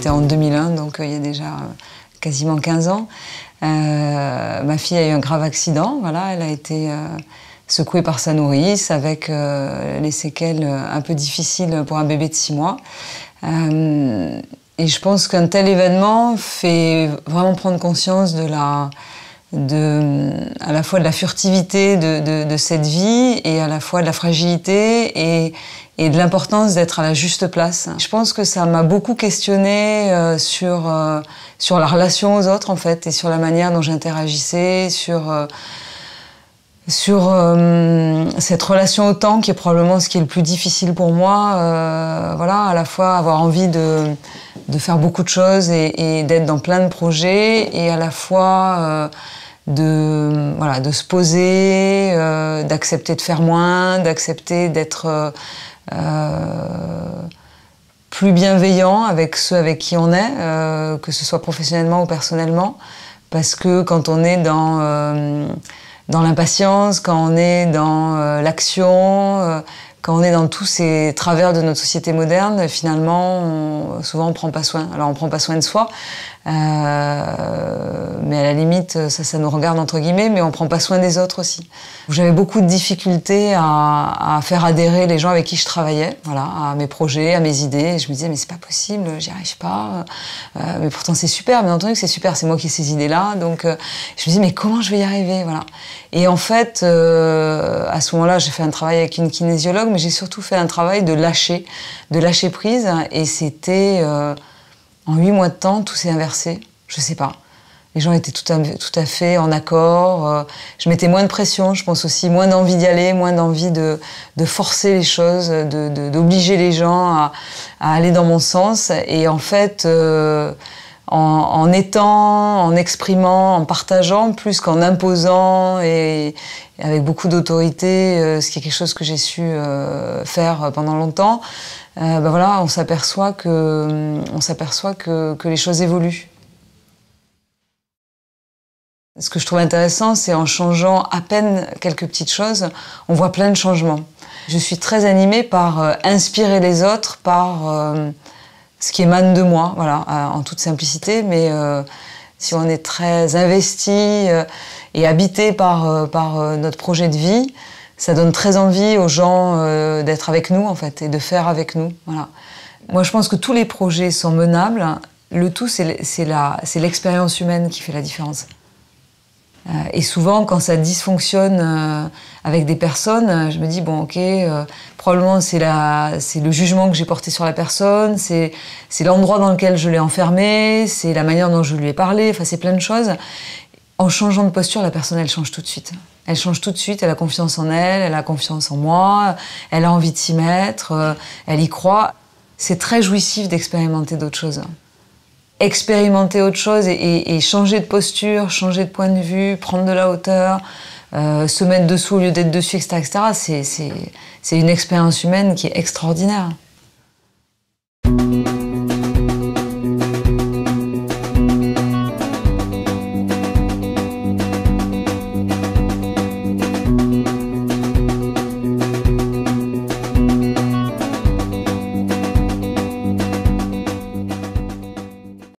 c'était en 2001, donc euh, il y a déjà euh, quasiment 15 ans. Euh, ma fille a eu un grave accident, voilà, elle a été secouée par sa nourrice, avec les séquelles un peu difficiles pour un bébé de 6 mois. et je pense qu'un tel événement fait vraiment prendre conscience de la, de, à la fois de la furtivité de, de, de, cette vie et à la fois de la fragilité et, et de l'importance d'être à la juste place. Je pense que ça m'a beaucoup questionné euh, sur, euh, sur la relation aux autres en fait et sur la manière dont j'interagissais, sur, euh, sur cette relation au temps qui est probablement ce qui est le plus difficile pour moi. voilà, à la fois avoir envie de de faire beaucoup de choses et, d'être dans plein de projets et à la fois euh, de voilà de se poser, euh, d'accepter de faire moins, d'accepter d'être euh, plus bienveillant avec ceux avec qui on est, que ce soit professionnellement ou personnellement, parce que quand on est dans dans l'impatience, quand on est dans l'action quand on est dans tous ces travers de notre société moderne, finalement, souvent on prend pas soin. Alors on prend pas soin de soi. Euh, mais à la limite, euh, ça, ça nous regarde entre guillemets, mais on prend pas soin des autres aussi. J'avais beaucoup de difficultés à, faire adhérer les gens avec qui je travaillais, voilà, à mes projets, à mes idées. je me disais, mais c'est pas possible, j'y arrive pas. Euh, mais pourtant, c'est super, bien entendu que c'est super, c'est moi qui ai ces idées-là. Donc, euh, je me disais, mais comment je vais y arriver, voilà. Et en fait, à ce moment-là, j'ai fait un travail avec une kinésiologue, mais j'ai surtout fait un travail de lâcher, de lâcher prise. Et c'était, en huit mois de temps, tout s'est inversé. Je sais pas. Les gens étaient tout à, fait en accord. Euh, je mettais moins de pression, je pense aussi, moins d'envie d'y aller, moins d'envie de, forcer les choses, d'obliger les gens à, aller dans mon sens. Et en fait, euh, en, étant, en exprimant, en partageant, plus qu'en imposant et, avec beaucoup d'autorité, euh, ce qui est quelque chose que j'ai su faire pendant longtemps, ben voilà, on s'aperçoit que, que les choses évoluent. Ce que je trouve intéressant, c'est en changeant à peine quelques petites choses, on voit plein de changements. Je suis très animée par euh, inspirer les autres, par euh, ce qui émane de moi, voilà, euh, en toute simplicité, mais si on est très investi et habité par, par notre projet de vie, ça donne très envie aux gens d'être avec nous, en fait, et de faire avec nous, voilà. Moi, je pense que tous les projets sont menables. Le tout, c'est l'expérience humaine qui fait la différence. Euh, et souvent, quand ça dysfonctionne euh, avec des personnes, euh, je me dis, bon, ok, probablement c'est le jugement que j'ai porté sur la personne, c'est l'endroit dans lequel je l'ai enfermée, c'est la manière dont je lui ai parlé, enfin, c'est plein de choses. En changeant de posture, la personne, elle change tout de suite. Elle change tout de suite, elle a confiance en elle, elle a confiance en moi, elle a envie de s'y mettre, elle y croit. C'est très jouissif d'expérimenter d'autres choses expérimenter autre chose et, changer de posture, changer de point de vue, prendre de la hauteur, euh, se mettre dessous au lieu d'être dessus, etc., etc. C'est une expérience humaine qui est extraordinaire.